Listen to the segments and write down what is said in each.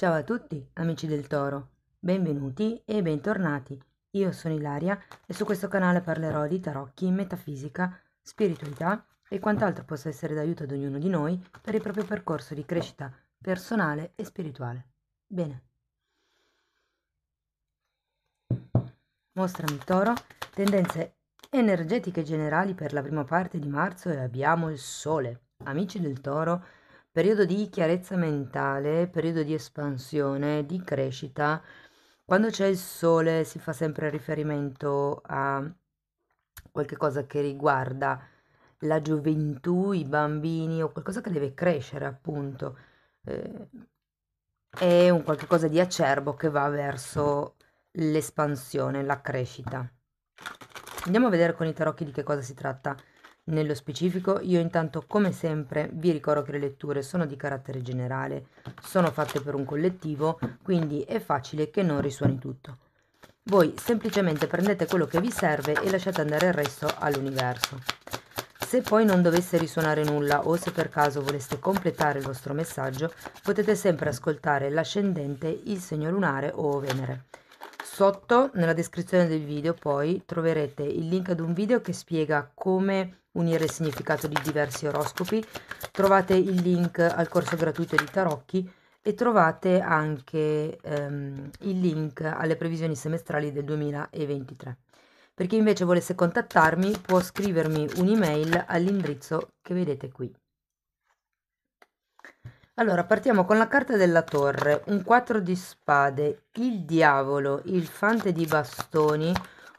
Ciao a tutti amici del toro, benvenuti e bentornati. Io sono Ilaria e su questo canale parlerò di tarocchi, metafisica, spiritualità e quant'altro possa essere d'aiuto ad ognuno di noi per il proprio percorso di crescita personale e spirituale. Bene. Mostrami il toro, tendenze energetiche generali per la prima parte di marzo e abbiamo il sole. Amici del toro, periodo di chiarezza mentale, periodo di espansione, di crescita. Quando c'è il sole si fa sempre riferimento a qualche cosa che riguarda la gioventù, i bambini o qualcosa che deve crescere appunto. Eh, è un qualche cosa di acerbo che va verso l'espansione, la crescita. Andiamo a vedere con i tarocchi di che cosa si tratta. Nello specifico, io intanto, come sempre, vi ricordo che le letture sono di carattere generale, sono fatte per un collettivo, quindi è facile che non risuoni tutto. Voi semplicemente prendete quello che vi serve e lasciate andare il resto all'universo. Se poi non dovesse risuonare nulla o se per caso voleste completare il vostro messaggio, potete sempre ascoltare l'ascendente, il segno lunare o Venere. Sotto nella descrizione del video poi troverete il link ad un video che spiega come unire il significato di diversi oroscopi, trovate il link al corso gratuito di tarocchi e trovate anche ehm, il link alle previsioni semestrali del 2023. Per chi invece volesse contattarmi può scrivermi un'email all'indirizzo che vedete qui. Allora, partiamo con la carta della torre, un 4 di spade, il diavolo, il fante di bastoni,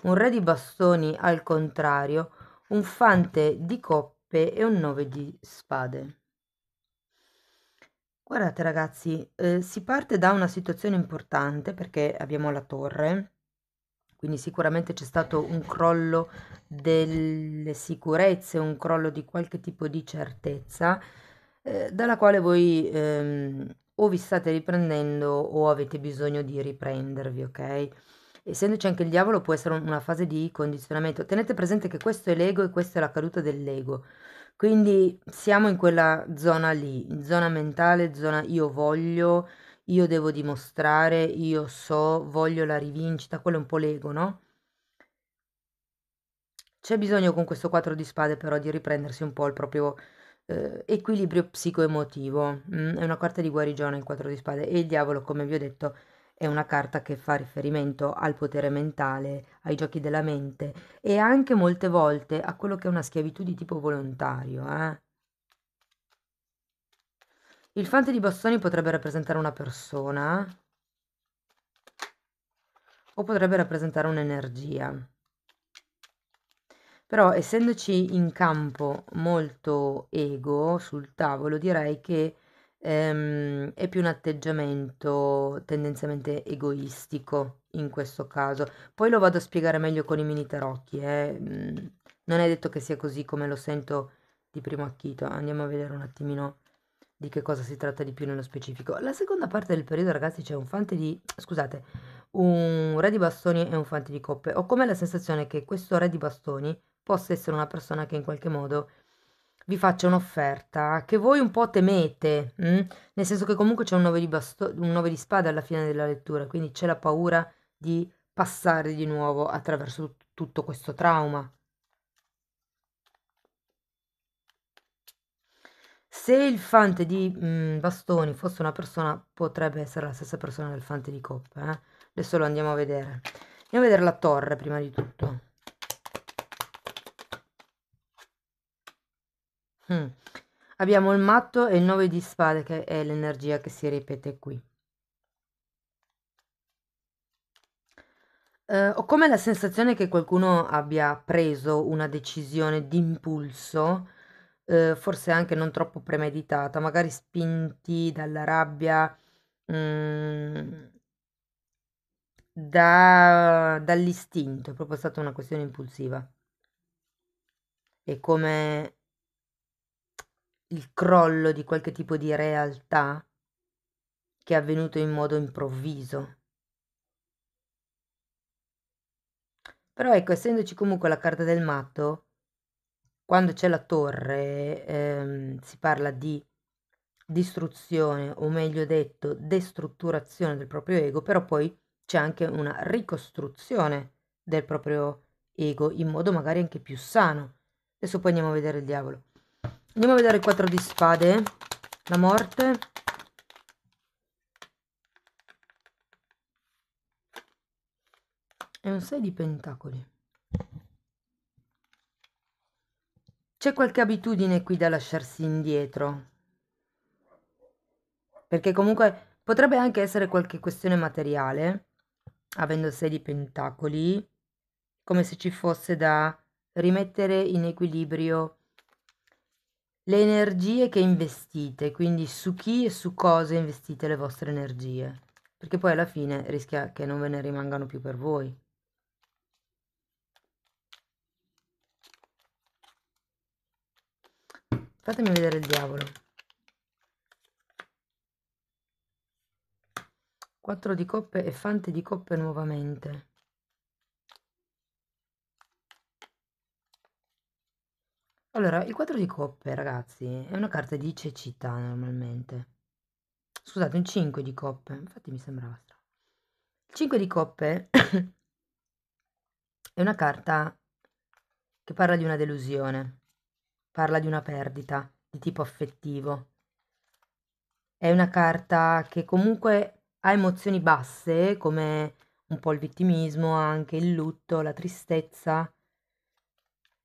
un re di bastoni al contrario, un fante di coppe e un 9 di spade. Guardate ragazzi, eh, si parte da una situazione importante perché abbiamo la torre, quindi sicuramente c'è stato un crollo delle sicurezze, un crollo di qualche tipo di certezza, eh, dalla quale voi ehm, o vi state riprendendo o avete bisogno di riprendervi, ok? Essendoci anche il diavolo può essere una fase di condizionamento. Tenete presente che questo è l'ego e questa è la caduta dell'ego. Quindi siamo in quella zona lì, zona mentale, zona io voglio, io devo dimostrare, io so, voglio la rivincita, quello è un po' l'ego, no? C'è bisogno con questo 4 di spade però di riprendersi un po' il proprio eh, equilibrio psicoemotivo, mm, è una carta di guarigione il 4 di spade e il diavolo, come vi ho detto, è una carta che fa riferimento al potere mentale, ai giochi della mente e anche molte volte a quello che è una schiavitù di tipo volontario. Eh? Il fante di bastoni potrebbe rappresentare una persona o potrebbe rappresentare un'energia. Però essendoci in campo molto ego sul tavolo, direi che ehm, è più un atteggiamento tendenzialmente egoistico in questo caso. Poi lo vado a spiegare meglio con i mini tarocchi, eh. Mm, non è detto che sia così come lo sento di primo acchito. Andiamo a vedere un attimino di che cosa si tratta di più nello specifico. La seconda parte del periodo, ragazzi, c'è un fante di... scusate, un re di bastoni e un fante di coppe. Ho come la sensazione che questo re di bastoni possa essere una persona che in qualche modo vi faccia un'offerta che voi un po' temete, mh? Mm? nel senso che comunque c'è un 9 di, basto- di spada alla fine della lettura, quindi c'è la paura di passare di nuovo attraverso t- tutto questo trauma. Se il fante di mh, mm, bastoni fosse una persona, potrebbe essere la stessa persona del fante di coppe. Eh? Adesso lo andiamo a vedere. Andiamo a vedere la torre prima di tutto. Mh. Mm. Abbiamo il matto e il 9 di spade che è l'energia che si ripete qui. Ehm, ho come la sensazione che qualcuno abbia preso una decisione d'impulso, ehm, forse anche non troppo premeditata, magari spinti dalla rabbia, mhmm, da dall'istinto, è proprio stata una questione impulsiva. E come il crollo di qualche tipo di realtà che è avvenuto in modo improvviso. Però ecco, essendoci comunque la carta del matto, quando c'è la torre ehm, si parla di distruzione, o meglio detto, destrutturazione del proprio ego, però poi c'è anche una ricostruzione del proprio ego in modo magari anche più sano. Adesso poi andiamo a vedere il diavolo. Andiamo a vedere il 4 di spade. La morte. E un 6 di pentacoli. C'è qualche abitudine qui da lasciarsi indietro. Perché comunque potrebbe anche essere qualche questione materiale, avendo 6 di pentacoli, come se ci fosse da rimettere in equilibrio le energie che investite, quindi su chi e su cosa investite le vostre energie, perché poi alla fine rischia che non ve ne rimangano più per voi. Fatemi vedere il diavolo. 4 di coppe e fante di coppe nuovamente. Allora, il 4 di coppe, ragazzi, è una carta di cecità normalmente. Scusate, un 5 di coppe, infatti mi sembrava strano. Il 5 di coppe è una carta che parla di una delusione, parla di una perdita di tipo affettivo. È una carta che comunque ha emozioni basse, come un po' il vittimismo, anche il lutto, la tristezza,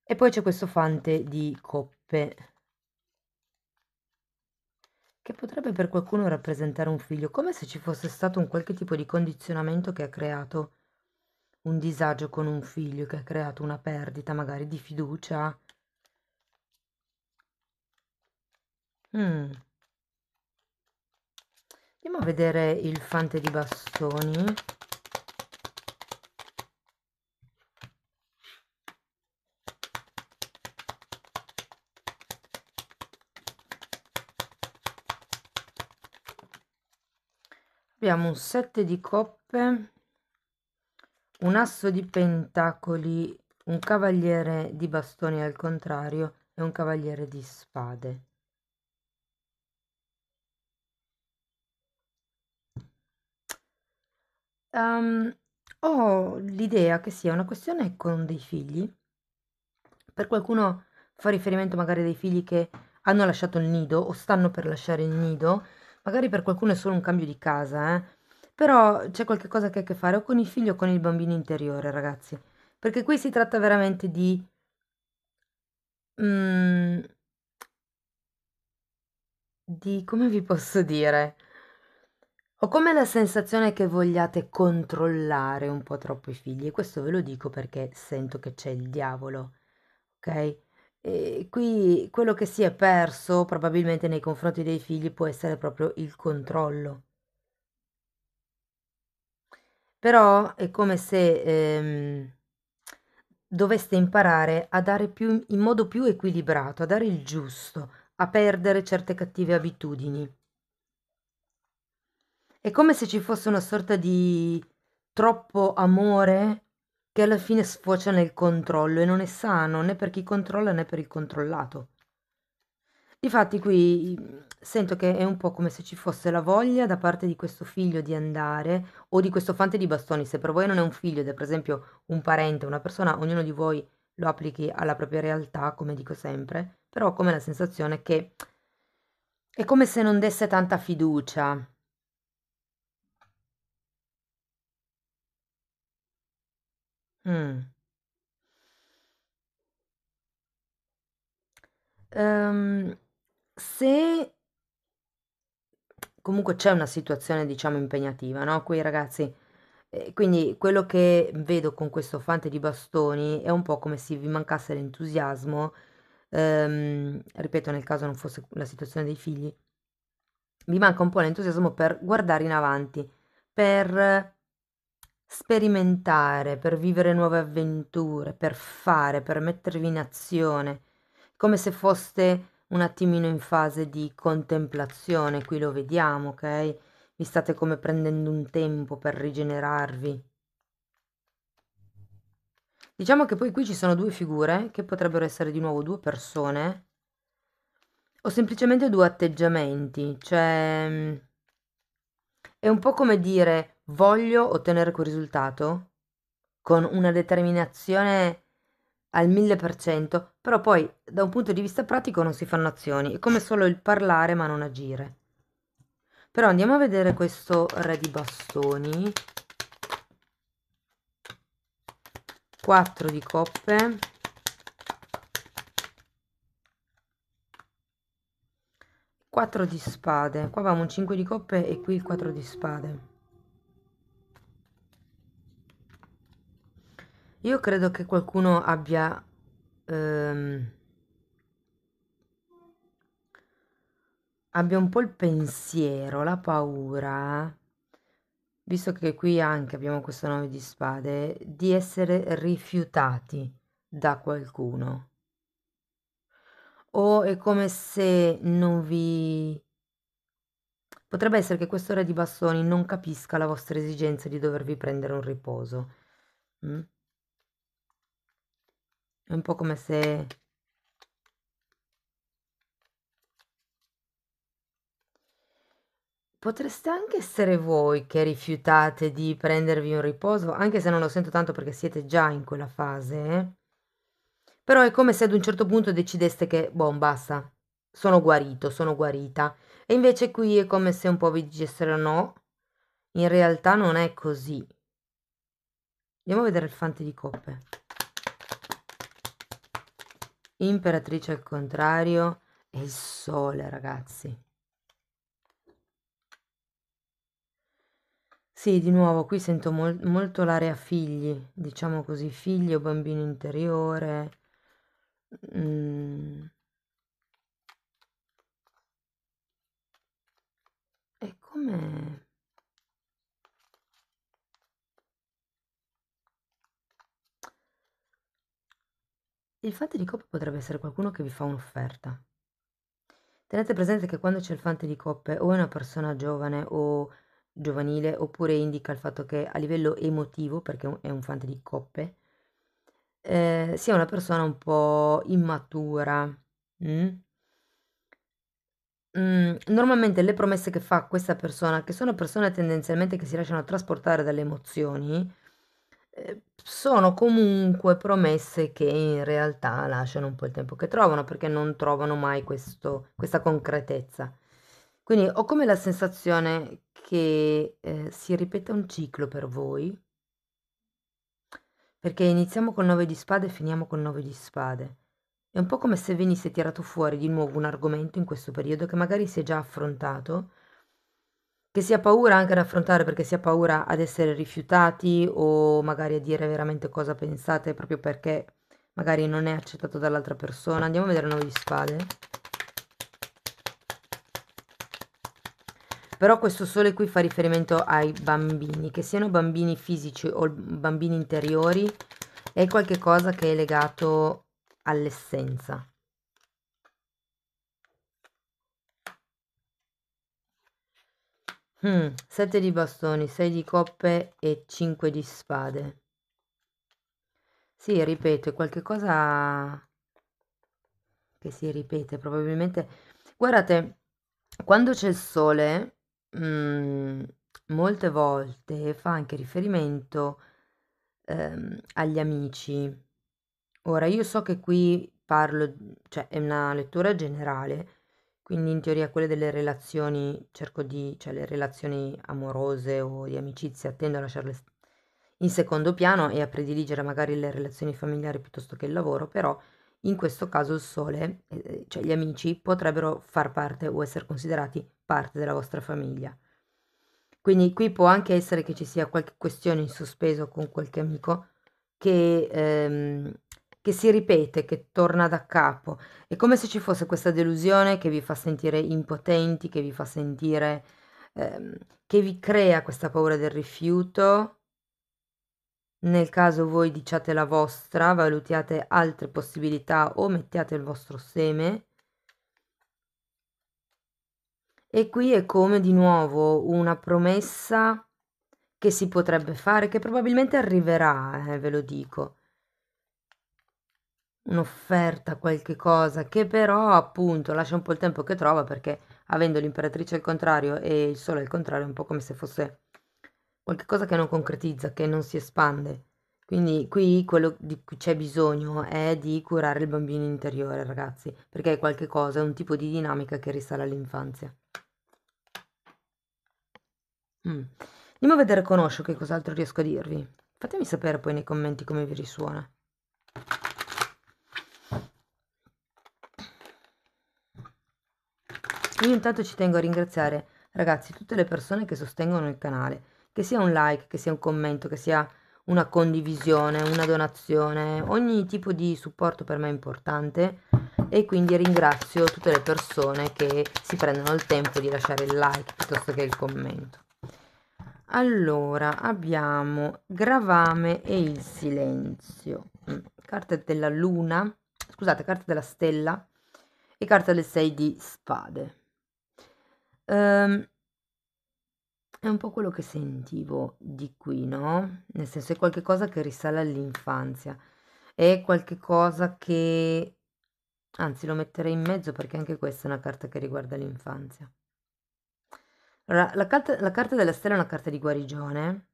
e poi c'è questo fante di coppe, che potrebbe per qualcuno rappresentare un figlio, come se ci fosse stato un qualche tipo di condizionamento che ha creato un disagio con un figlio, che ha creato una perdita magari di fiducia. Mm. Andiamo a vedere il fante di bastoni. abbiamo un 7 di coppe, un asso di pentacoli, un cavaliere di bastoni al contrario e un cavaliere di spade. Um, ho l'idea che sia una questione con dei figli. Per qualcuno fa riferimento magari a dei figli che hanno lasciato il nido o stanno per lasciare il nido Magari per qualcuno è solo un cambio di casa, eh. Però c'è qualche cosa che ha a che fare o con il figlio o con il bambino interiore, ragazzi. Perché qui si tratta veramente di... mhmm, di... come vi posso dire? Ho come la sensazione che vogliate controllare un po' troppo i figli. E questo ve lo dico perché sento che c'è il diavolo, ok? qui quello che si è perso probabilmente nei confronti dei figli può essere proprio il controllo. Però è come se ehm, doveste imparare a dare più, in modo più equilibrato, a dare il giusto, a perdere certe cattive abitudini. È come se ci fosse una sorta di troppo amore che alla fine sfocia nel controllo e non è sano né per chi controlla né per il controllato. Difatti qui sento che è un po' come se ci fosse la voglia da parte di questo figlio di andare o di questo fante di bastoni, se per voi non è un figlio ed è per esempio un parente, una persona, ognuno di voi lo applichi alla propria realtà, come dico sempre, però come la sensazione che è come se non desse tanta fiducia Mh. Ehm, se comunque c'è una situazione diciamo impegnativa, no, quei ragazzi ehm, quindi quello che vedo con questo fante di bastoni è un po' come se vi mancasse l'entusiasmo, ehm, ripeto nel caso non fosse la situazione dei figli, vi manca un po' l'entusiasmo per guardare in avanti, per sperimentare, per vivere nuove avventure, per fare, per mettervi in azione, come se foste un attimino in fase di contemplazione, qui lo vediamo, ok? Vi state come prendendo un tempo per rigenerarvi. Diciamo che poi qui ci sono due figure, che potrebbero essere di nuovo due persone, o semplicemente due atteggiamenti, cioè mm, è un po' come dire voglio ottenere quel risultato con una determinazione al mille per cento, però poi da un punto di vista pratico non si fanno azioni, è come solo il parlare ma non agire. Però andiamo a vedere questo re di bastoni. 4 di coppe. Quattro di spade. Qua abbiamo un 5 di coppe e qui il 4 di spade. Io credo che qualcuno abbia ehm, abbia un po' il pensiero, la paura, visto che qui anche abbiamo questo 9 di spade, di essere rifiutati da qualcuno. O è come se non vi... Potrebbe essere che questo re di bastoni non capisca la vostra esigenza di dovervi prendere un riposo. Mm? È un po' come se Potreste anche essere voi che rifiutate di prendervi un riposo, anche se non lo sento tanto perché siete già in quella fase. Eh? Però è come se ad un certo punto decideste che, boh, basta, sono guarito, sono guarita. E invece qui è come se un po' vi dicessero no, in realtà non è così. Andiamo a vedere il fante di coppe. Imperatrice al contrario e il sole, ragazzi. Sì, di nuovo qui sento mol- molto l'area figli, diciamo così, figli o bambino interiore. Mm. Il fante di coppe potrebbe essere qualcuno che vi fa un'offerta. Tenete presente che quando c'è il fante di coppe o è una persona giovane o giovanile oppure indica il fatto che a livello emotivo, perché è un fante di coppe, eh, sia una persona un po' immatura. Mm? mm normalmente le promesse che fa questa persona, che sono persone tendenzialmente che si lasciano trasportare dalle emozioni, eh, sono comunque promesse che in realtà lasciano un po' il tempo che trovano, perché non trovano mai questo questa concretezza. Quindi ho come la sensazione che, ehm, si ripeta un ciclo per voi perché iniziamo col 9 di spade e finiamo col 9 di spade. È un po' come se venisse tirato fuori di nuovo un argomento in questo periodo che magari si è già affrontato che si ha paura anche ad affrontare perché si ha paura ad essere rifiutati o magari a dire veramente cosa pensate proprio perché magari non è accettato dall'altra persona. Andiamo a vedere noi di spade. Però questo sole qui fa riferimento ai bambini, che siano bambini fisici o bambini interiori, è qualcosa che è legato all'essenza. Mh, mm. 7 di bastoni, 6 di coppe e 5 di spade. Sì, ripeto, è qualche cosa che si ripete probabilmente. Guardate, quando c'è il sole, mhmm, molte volte fa anche riferimento, ehm, agli amici. Ora, io so che qui parlo cioè è una lettura generale quindi in teoria quelle delle relazioni, cerco di, cioè le relazioni amorose o di amicizia, tendo a lasciarle in secondo piano e a prediligere magari le relazioni familiari piuttosto che il lavoro, però in questo caso il sole, eh, eh, cioè gli amici, potrebbero far parte o essere considerati parte della vostra famiglia. Quindi qui può anche essere che ci sia qualche questione in sospeso con qualche amico che ehm, che si ripete, che torna da capo. È come se ci fosse questa delusione che vi fa sentire impotenti, che vi fa sentire, ehm, che vi crea questa paura del rifiuto. Nel caso voi diciate la vostra, valutiate altre possibilità o mettiate il vostro seme. E qui è come di nuovo una promessa che si potrebbe fare, che probabilmente arriverà, eh, ve lo dico. Un'offerta, qualche cosa, che però appunto lascia un po' il tempo che trova perché avendo l'imperatrice al contrario e il sole al contrario è un po' come se fosse qualcosa che non concretizza, che non si espande. Quindi qui quello di cui c'è bisogno è di curare il bambino interiore, ragazzi, perché è qualcosa, è un tipo di dinamica che risale all'infanzia. Mm. Andiamo a vedere conosco che cos'altro riesco a dirvi. Fatemi sapere poi nei commenti come vi risuona. Io intanto ci tengo a ringraziare, ragazzi, tutte le persone che sostengono il canale, che sia un like, che sia un commento, che sia una condivisione, una donazione, ogni tipo di supporto per me è importante e quindi ringrazio tutte le persone che si prendono il tempo di lasciare il like piuttosto che il commento. Allora, abbiamo Gravame e il silenzio, mm, carta della luna, scusate, carta della stella e carta del 6 di spade. Ehm, è un po' quello che sentivo di qui, no, nel senso è qualcosa che risale all'infanzia, è qualcosa che anzi lo metterei in mezzo perché anche questa è una carta che riguarda l'infanzia. Allora, la carta, la carta della stella è una carta di guarigione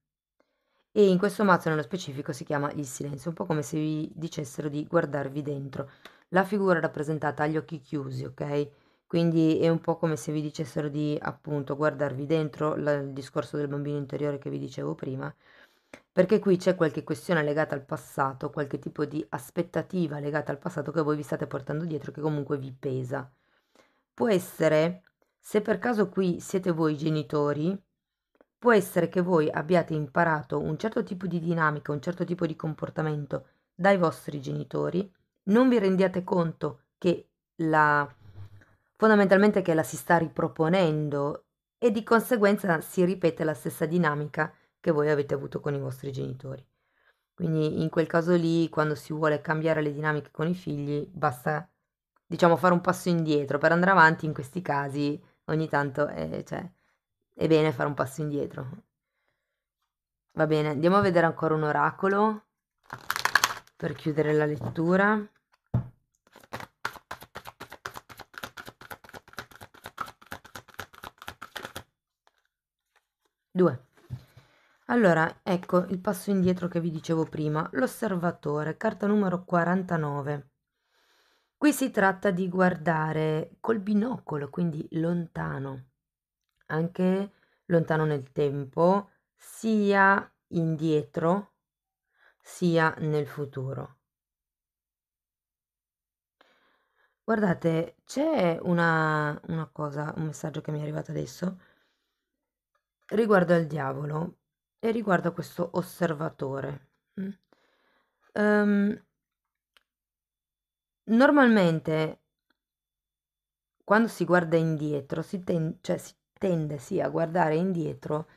e in questo mazzo nello specifico si chiama il silenzio, un po' come se vi dicessero di guardarvi dentro. La figura rappresentata agli occhi chiusi, ok? Quindi è un po' come se vi dicessero di appunto guardarvi dentro la, il discorso del bambino interiore che vi dicevo prima, perché qui c'è qualche questione legata al passato, qualche tipo di aspettativa legata al passato che voi vi state portando dietro, che comunque vi pesa. Può essere, se per caso qui siete voi genitori, può essere che voi abbiate imparato un certo tipo di dinamica, un certo tipo di comportamento dai vostri genitori, non vi rendiate conto che la fondamentalmente che la si sta riproponendo e di conseguenza si ripete la stessa dinamica che voi avete avuto con i vostri genitori. Quindi in quel caso lì, quando si vuole cambiare le dinamiche con i figli, basta, diciamo, fare un passo indietro. Per andare avanti, in questi casi, ogni tanto è, eh, cioè, è bene fare un passo indietro. Va bene, andiamo a vedere ancora un oracolo per chiudere la lettura. 2. Allora, ecco il passo indietro che vi dicevo prima, l'osservatore, carta numero 49. Qui si tratta di guardare col binocolo, quindi lontano, anche lontano nel tempo, sia indietro sia nel futuro. Guardate, c'è una, una cosa, un messaggio che mi è arrivato adesso riguardo al diavolo e riguardo a questo osservatore. Um, normalmente quando si guarda indietro, si, ten- cioè, si tende sì, a guardare indietro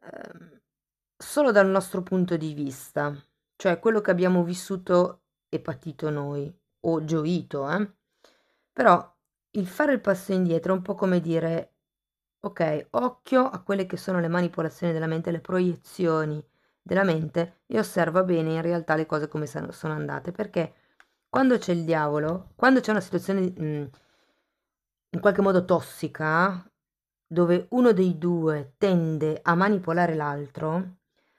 eh, solo dal nostro punto di vista, cioè quello che abbiamo vissuto e patito noi, o gioito, eh? però il fare il passo indietro è un po' come dire Ok, occhio a quelle che sono le manipolazioni della mente, le proiezioni della mente e osserva bene in realtà le cose come sono andate, perché quando c'è il diavolo, quando c'è una situazione mh, mm, in qualche modo tossica, dove uno dei due tende a manipolare l'altro,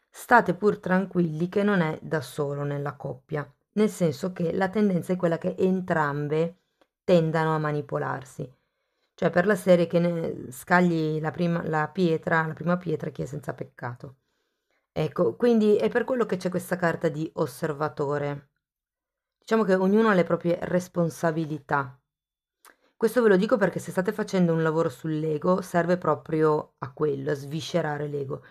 state pur tranquilli che non è da solo nella coppia, nel senso che la tendenza è quella che entrambe tendano a manipolarsi. Cioè per la serie che scagli la, prima, la pietra, la prima pietra chi è senza peccato. Ecco, quindi è per quello che c'è questa carta di osservatore. Diciamo che ognuno ha le proprie responsabilità. Questo ve lo dico perché se state facendo un lavoro sull'ego serve proprio a quello, a sviscerare l'ego.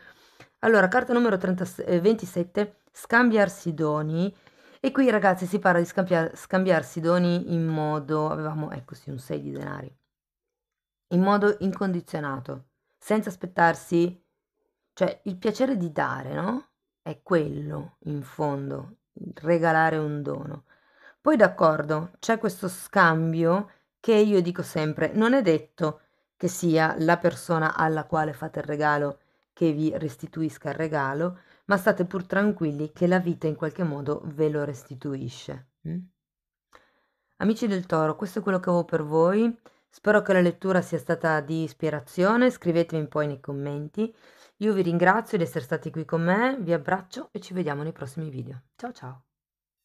Allora, carta numero 30, 27, eh, scambiarsi doni. E qui ragazzi si parla di scambiar, scambiarsi doni in modo, avevamo, ecco sì, un 6 di denari in modo incondizionato, senza aspettarsi, cioè il piacere di dare, no? È quello, in fondo, regalare un dono. Poi d'accordo, c'è questo scambio che io dico sempre, non è detto che sia la persona alla quale fate il regalo che vi restituisca il regalo, ma state pur tranquilli che la vita in qualche modo ve lo restituisce. Mm? Amici del toro, questo è quello che avevo per voi. Spero che la lettura sia stata di ispirazione, scrivetemi poi nei commenti. Io vi ringrazio di essere stati qui con me, vi abbraccio e ci vediamo nei prossimi video. Ciao ciao!